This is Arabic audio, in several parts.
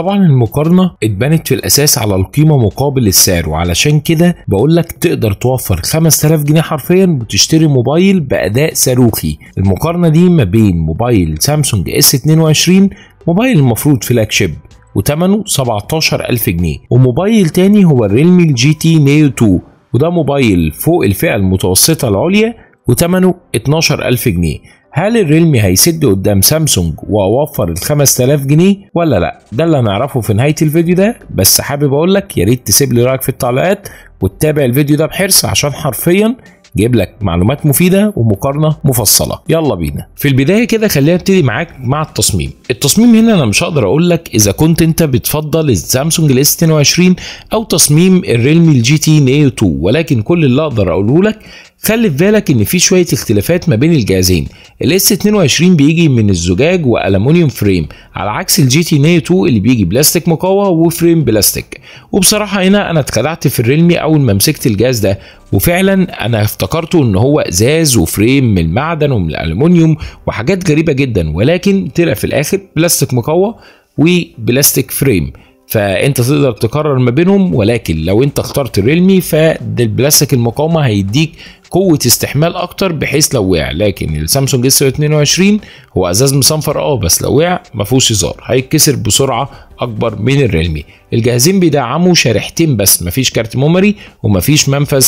طبعا المقارنه اتبنت في الاساس على القيمه مقابل السعر وعلشان كده بقول لك تقدر توفر 5000 جنيه حرفيا وتشتري موبايل باداء صاروخي المقارنه دي ما بين موبايل سامسونج اس 22 موبايل المفروض فلاج شيب وتمنه 17000 جنيه وموبايل تاني هو الريلمي الجي تي نيو 2 وده موبايل فوق الفئه المتوسطه العليا وتمنه 12000 جنيه هل الريلمي هيسد قدام سامسونج واوفر ال 5000 جنيه ولا لا ده اللي هنعرفه في نهايه الفيديو ده بس حابب اقول لك يا ريت تسيب لي رايك في التعليقات وتتابع الفيديو ده بحرص عشان حرفيا جيب لك معلومات مفيدة ومقارنة مفصلة يلا بينا في البداية كده خلينا ابتدي معاك مع التصميم التصميم هنا انا مش هقدر اقول لك اذا كنت انت بتفضل السامسونج الاس 22 او تصميم الريلمي الجي تي نيو 2 ولكن كل اللي اقدر اقوله لك خلي في بالك ان في شويه اختلافات ما بين الجهازين الاس 22 بيجي من الزجاج والومنيوم فريم على عكس الجي تي نيو 2 اللي بيجي بلاستيك مقوى وفريم بلاستيك وبصراحه هنا انا اتخدعت في الريلمي اول ما مسكت الجهاز ده وفعلا انا افتكرته ان هو ازاز وفريم من المعدن ومن الالومنيوم وحاجات غريبه جدا ولكن طلع في الاخر بلاستيك مقوى وبلاستيك فريم فانت تقدر تقرر ما بينهم ولكن لو انت اخترت الريلمي فالبلاستيك المقاومه هيديك قوه استحمال اكتر بحيث لو وقع لكن السامسونج اس 22 هو ازاز مصنفر اه بس لو وقع ما فيهوش هزار هيتكسر بسرعه اكبر من الريلمي الجهازين بيدعموا شريحتين بس مفيش كارت ميموري ومفيش منفذ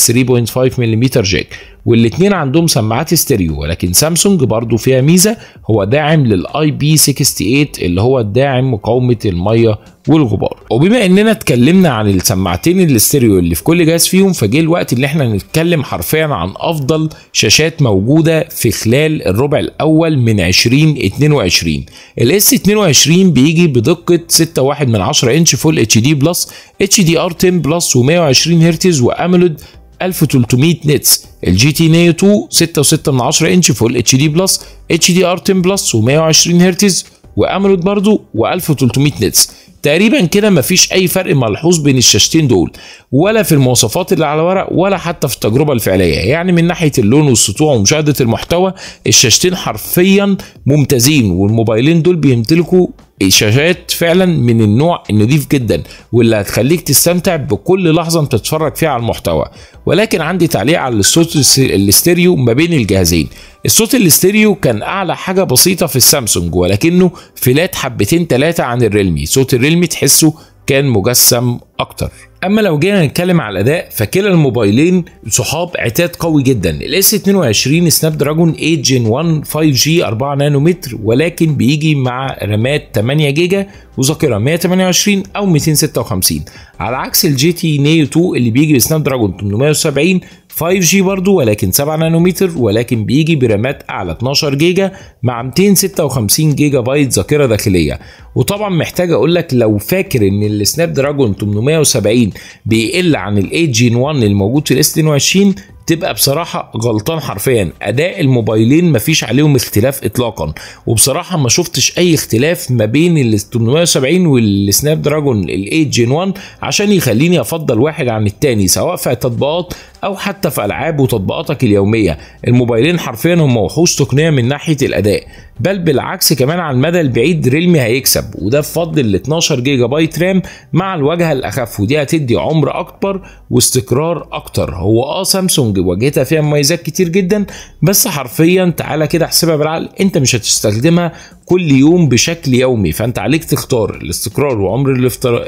3.5 ملم جاك والاثنين عندهم سماعات استيريو ولكن سامسونج برضو فيها ميزه هو داعم للاي بي 68 اللي هو الداعم مقاومه الميه والغبار وبما اننا اتكلمنا عن السماعتين الاستيريو اللي في كل جهاز فيهم فجه الوقت اللي احنا نتكلم حرفيا عن افضل شاشات موجوده في خلال الربع الاول من 2022 الاس 22 بيجي بدقه 6 واحد من 10 انش فول اتش دي بلس اتش دي ار 10 بلس و120 هرتز واملود 1300 نتس الجي تي نيو 2 6.6 انش فول اتش دي بلس اتش دي ار 10 بلس و120 هرتز واملود برضو و1300 نتس تقريبا كده مفيش اي فرق ملحوظ بين الشاشتين دول ولا في المواصفات اللي على ورق ولا حتى في التجربه الفعليه يعني من ناحيه اللون والسطوع ومشاهده المحتوى الشاشتين حرفيا ممتازين والموبايلين دول بيمتلكوا شاشات فعلا من النوع النظيف جدا واللي هتخليك تستمتع بكل لحظه انت بتتفرج فيها على المحتوى ولكن عندي تعليق على الصوت الاستيريو ما بين الجهازين الصوت الاستيريو كان اعلى حاجه بسيطه في السامسونج ولكنه فلات حبتين ثلاثه عن الريلمي صوت الريلمي تحسه كان مجسم اكتر اما لو جينا نتكلم على الاداء فكلا الموبايلين صحاب عتاد قوي جدا الاس 22 سناب دراجون 8 جين 1 5 جي 4 نانومتر ولكن بيجي مع رامات 8 جيجا وذاكره 128 او 256 على عكس الجي تي نيو 2 اللي بيجي بسناب دراجون 870 5G برضو ولكن 7 نانومتر ولكن بيجي برامات اعلى 12 جيجا مع 256 جيجا بايت ذاكره داخليه وطبعا محتاج اقول لك لو فاكر ان السناب دراجون 870 بيقل عن ال 8 جين 1 الموجود في الاس 22 تبقى بصراحه غلطان حرفيا اداء الموبايلين مفيش عليهم اختلاف اطلاقا وبصراحه ما شفتش اي اختلاف ما بين ال 870 والسناب دراجون ال 8 جين 1 عشان يخليني افضل واحد عن الثاني سواء في تطبيقات او حتى في العاب وتطبيقاتك اليوميه الموبايلين حرفيا هم وحوش تقنيه من ناحيه الاداء بل بالعكس كمان على المدى البعيد ريلمي هيكسب وده بفضل ال 12 جيجا بايت رام مع الواجهه الاخف ودي هتدي عمر اكبر واستقرار اكتر هو اه سامسونج واجهتها فيها مميزات كتير جدا بس حرفيا تعالى كده احسبها بالعقل انت مش هتستخدمها كل يوم بشكل يومي فانت عليك تختار الاستقرار وعمر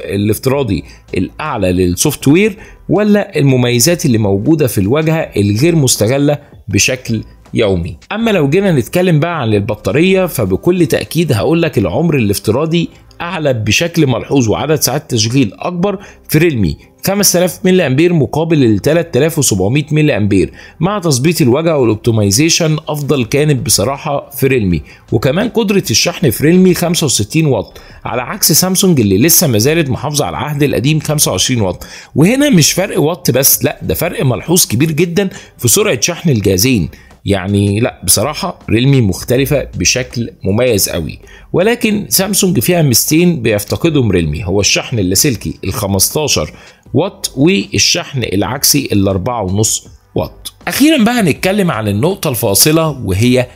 الافتراضي الاعلى للسوفت وير ولا المميزات اللي موجودة في الواجهة الغير مستغلة بشكل يومي أما لو جينا نتكلم بقى عن البطارية فبكل تأكيد هقولك العمر الافتراضي اعلى بشكل ملحوظ وعدد ساعات تشغيل اكبر في ريلمي 5000 ملي امبير مقابل ال 3700 ملي امبير مع تظبيط الوجع والاوبتمايزيشن افضل كانت بصراحه في ريلمي وكمان قدره الشحن في ريلمي 65 واط على عكس سامسونج اللي لسه ما زالت محافظه على العهد القديم 25 واط وهنا مش فرق واط بس لا ده فرق ملحوظ كبير جدا في سرعه شحن الجهازين يعني لا بصراحة ريلمي مختلفة بشكل مميز قوي ولكن سامسونج فيها ميزتين بيفتقدهم ريلمي هو الشحن اللاسلكي ال 15 واط والشحن العكسي ال 4.5 واط أخيرا بقى هنتكلم عن النقطة الفاصلة وهي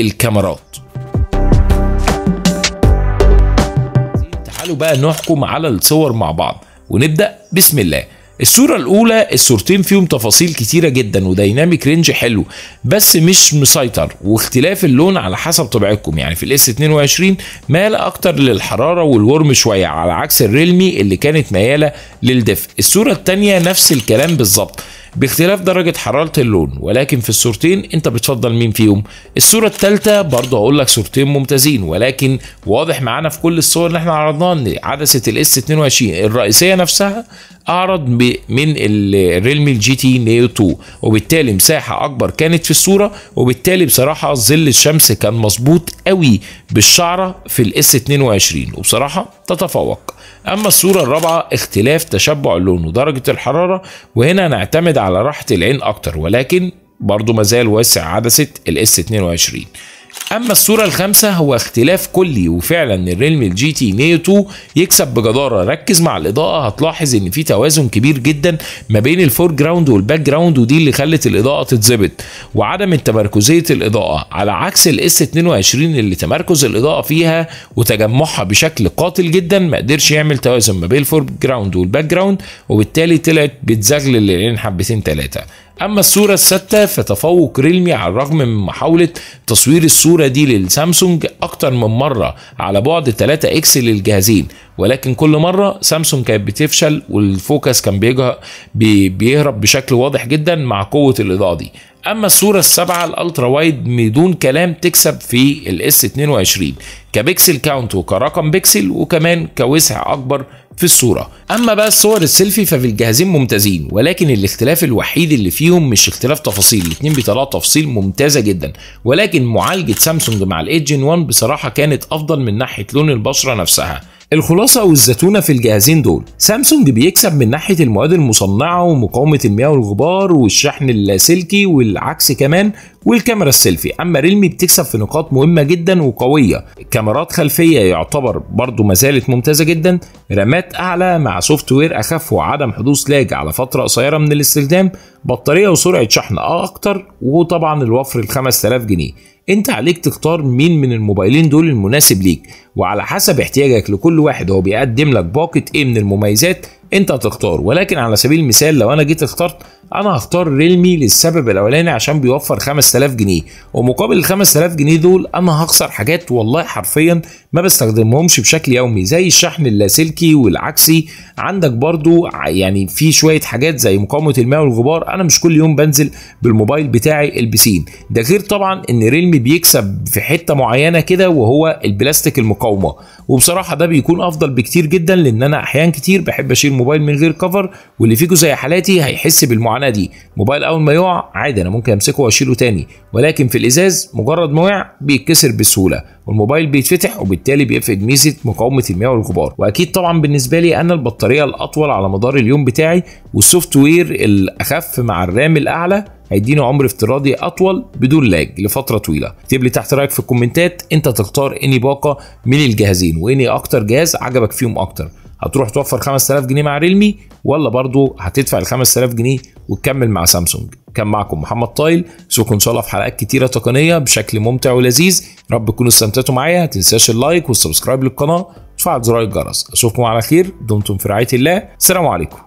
الكاميرات تعالوا بقى نحكم على الصور مع بعض ونبدأ بسم الله الصورة الأولى الصورتين فيهم تفاصيل كتيرة جدا وديناميك رينج حلو بس مش مسيطر واختلاف اللون على حسب طبيعتكم يعني في الاس 22 مايلة أكتر للحرارة والورم شوية على عكس الريلمي اللي كانت ميالة للدفء الصورة التانية نفس الكلام بالظبط باختلاف درجة حرارة اللون ولكن في الصورتين انت بتفضل مين فيهم الصورة الثالثة برضه هقول لك صورتين ممتازين ولكن واضح معانا في كل الصور اللي احنا عرضناها ان عدسة الاس 22 الرئيسية نفسها اعرض من الريلمي الجي تي نيو 2 وبالتالي مساحة اكبر كانت في الصورة وبالتالي بصراحة ظل الشمس كان مظبوط قوي بالشعرة في الاس 22 وبصراحة تتفوق أما الصورة الرابعة اختلاف تشبع اللون ودرجة الحرارة وهنا نعتمد على راحة العين أكتر ولكن برضه مازال واسع عدسة الاس 22 اما الصوره الخامسه هو اختلاف كلي وفعلا الريلم الجي تي نيو 2 يكسب بجداره ركز مع الاضاءه هتلاحظ ان في توازن كبير جدا ما بين الفور جراوند والباك جراوند ودي اللي خلت الاضاءه تتظبط وعدم تمركزيه الاضاءه على عكس الاس 22 اللي تمركز الاضاءه فيها وتجمعها بشكل قاتل جدا ما قدرش يعمل توازن ما بين الفور جراوند والباك جراوند وبالتالي طلعت بتزغلل العين حبتين ثلاثه أما الصورة الستة فتفوق ريلمي على الرغم من محاولة تصوير الصورة دي للسامسونج أكتر من مرة على بعد 3 إكس للجهازين ولكن كل مرة سامسونج كانت بتفشل والفوكس كان بيهرب بشكل واضح جدا مع قوة الإضاءة دي اما الصوره السبعه الالترا وايد بدون كلام تكسب في الاس 22 كبكسل كاونت وكرقم بكسل وكمان كوسع اكبر في الصوره اما بقى الصور السيلفي ففي الجهازين ممتازين ولكن الاختلاف الوحيد اللي فيهم مش اختلاف تفاصيل الاثنين بيطلعوا تفاصيل ممتازه جدا ولكن معالجه سامسونج مع الايدجن 1 بصراحه كانت افضل من ناحيه لون البشره نفسها الخلاصه والزتونه في الجهازين دول سامسونج بيكسب من ناحيه المواد المصنعه ومقاومه المياه والغبار والشحن اللاسلكي والعكس كمان والكاميرا السيلفي اما ريلمي بتكسب في نقاط مهمه جدا وقويه كاميرات خلفيه يعتبر برضو ما زالت ممتازه جدا رامات اعلى مع سوفت وير اخف وعدم حدوث لاج على فتره قصيره من الاستخدام بطاريه وسرعه شحن اكتر وطبعا الوفر ال 5000 جنيه انت عليك تختار مين من الموبايلين دول المناسب ليك وعلى حسب احتياجك لكل واحد هو بيقدم لك باقة ايه من المميزات انت هتختار ولكن على سبيل المثال لو انا جيت اخترت انا هختار ريلمي للسبب الاولاني عشان بيوفر 5000 جنيه ومقابل ال 5000 جنيه دول انا هخسر حاجات والله حرفيا ما بستخدمهمش بشكل يومي زي الشحن اللاسلكي والعكسي عندك برضو يعني في شويه حاجات زي مقاومه الماء والغبار انا مش كل يوم بنزل بالموبايل بتاعي البسين ده غير طبعا ان ريلمي بيكسب في حته معينه كده وهو البلاستيك المقاومه وبصراحه ده بيكون افضل بكتير جدا لان انا احيان كتير بحب اشيل موبايل من غير كفر واللي فيكم زي حالاتي هيحس بالمعاناه المعاناه دي موبايل اول ما يقع عادي انا ممكن امسكه واشيله تاني ولكن في الازاز مجرد ما وقع بيتكسر بسهوله والموبايل بيتفتح وبالتالي بيفقد ميزه مقاومه المياه والغبار واكيد طبعا بالنسبه لي انا البطاريه الاطول على مدار اليوم بتاعي والسوفت وير الاخف مع الرام الاعلى هيديني عمر افتراضي اطول بدون لاج لفتره طويله اكتب لي تحت رايك في الكومنتات انت تختار اني باقه من الجهازين واني اكتر جهاز عجبك فيهم اكتر هتروح توفر 5000 جنيه مع ريلمي ولا برضه هتدفع ال 5000 جنيه وتكمل مع سامسونج كان معكم محمد طايل اشوفكم ان شاء الله في حلقات كتيره تقنيه بشكل ممتع ولذيذ رب تكونوا استمتعتوا معايا ما تنساش اللايك والسبسكرايب للقناه وتفعل زرار الجرس اشوفكم على خير دمتم في رعايه الله السلام عليكم